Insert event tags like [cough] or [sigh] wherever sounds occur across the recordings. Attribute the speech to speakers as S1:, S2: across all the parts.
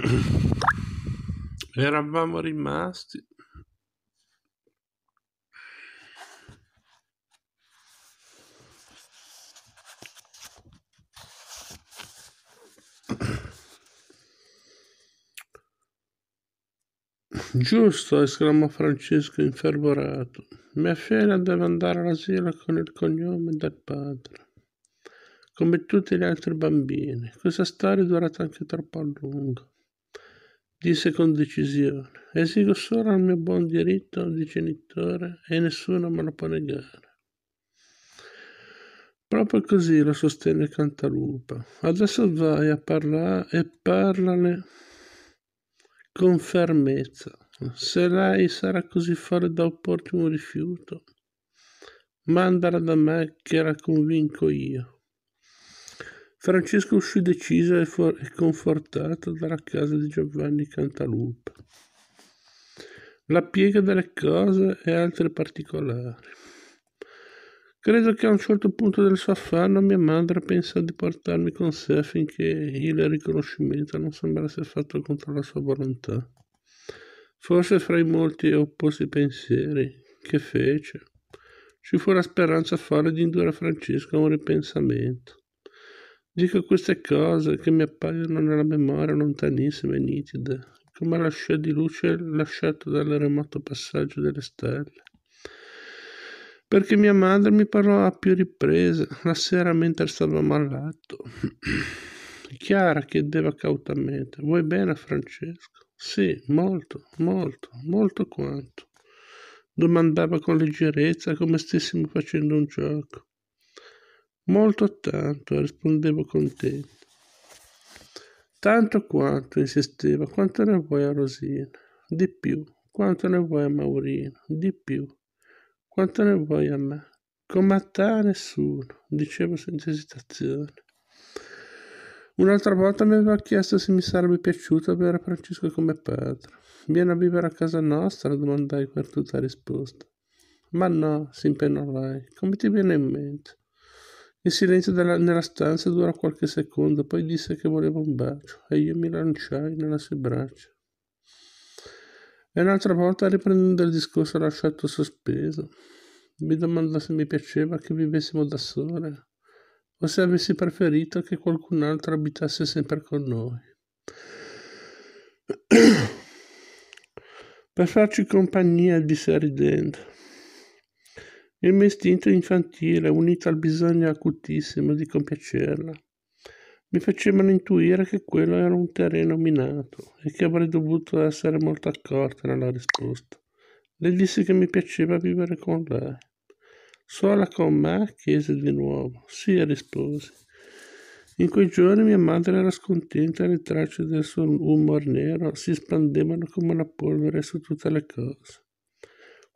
S1: [coughs] Eravamo rimasti. Giusto, esclamò Francesco infervorato. Mia figlia deve andare all'asilo con il cognome del padre, come tutti gli altri bambini. Questa storia è durata anche troppo a lungo. Disse con decisione, esigo solo il mio buon diritto di genitore e nessuno me lo può negare. Proprio così lo sostenne Cantalupa. Adesso vai a parlare e parlane con fermezza. Se lei sarà così fuori da opporti un rifiuto, mandala da me che la convinco io. Francesco uscì deciso e, for- e confortata dalla casa di Giovanni Cantalupe. La piega delle cose e altri particolari. Credo che a un certo punto del suo affanno mia madre pensò di portarmi con sé finché il riconoscimento non sembrasse fatto contro la sua volontà. Forse fra i molti e opposti pensieri che fece, ci fu la speranza folle di indurre Francesco a un ripensamento. Dico queste cose che mi appaiono nella memoria lontanissima e nitida, come la scia di luce lasciata dal remoto passaggio delle stelle. Perché mia madre mi parlò a più riprese la sera mentre stavamo a letto. Chiara chiedeva cautamente: Vuoi bene Francesco? Sì, molto, molto, molto quanto. Domandava con leggerezza come stessimo facendo un gioco. Molto tanto, rispondevo contento. Tanto quanto, insisteva, quanto ne vuoi a Rosina? Di più, quanto ne vuoi a Maurino? Di più, quanto ne vuoi a me? Come a te nessuno, dicevo senza esitazione. Un'altra volta mi aveva chiesto se mi sarebbe piaciuto avere Francesco come padre. Vieni a vivere a casa nostra? domandai per tutta risposta. Ma no, si impennò lei. Come ti viene in mente? Il silenzio della, nella stanza durò qualche secondo, poi disse che voleva un bacio e io mi lanciai nella sua braccia. E un'altra volta, riprendendo il discorso lasciato sospeso, mi domandò se mi piaceva che vivessimo da sole o se avessi preferito che qualcun altro abitasse sempre con noi. [clears throat] per farci compagnia, disse ridendo. Il mio istinto infantile, unito al bisogno acutissimo di compiacerla, mi facevano intuire che quello era un terreno minato e che avrei dovuto essere molto accorta nella risposta. Le disse che mi piaceva vivere con lei. Sola con me? chiese di nuovo. Sì, risposi. In quei giorni mia madre era scontenta e le tracce del suo umor nero si spandevano come una polvere su tutte le cose.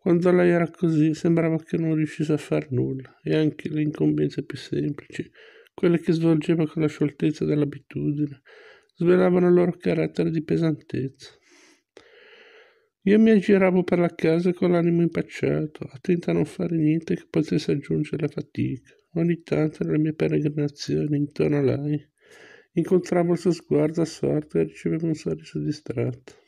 S1: Quando lei era così, sembrava che non riuscisse a far nulla, e anche le incombenze più semplici, quelle che svolgeva con la scioltezza dell'abitudine, svelavano il loro carattere di pesantezza. Io mi aggiravo per la casa con l'animo impacciato, attento a non fare niente che potesse aggiungere la fatica. Ogni tanto nelle mie peregrinazioni intorno a lei incontravo il suo sguardo assorto e ricevevo un sorriso distratto.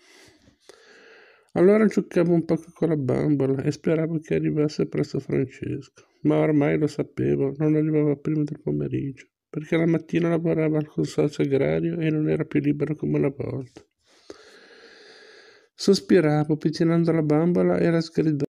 S1: Allora giocavo un poco con la bambola e speravo che arrivasse presto Francesco, ma ormai lo sapevo, non arrivava prima del pomeriggio, perché la mattina lavorava al consorzio agrario e non era più libero come una volta. Sospiravo, pettinando la bambola e la sgridò.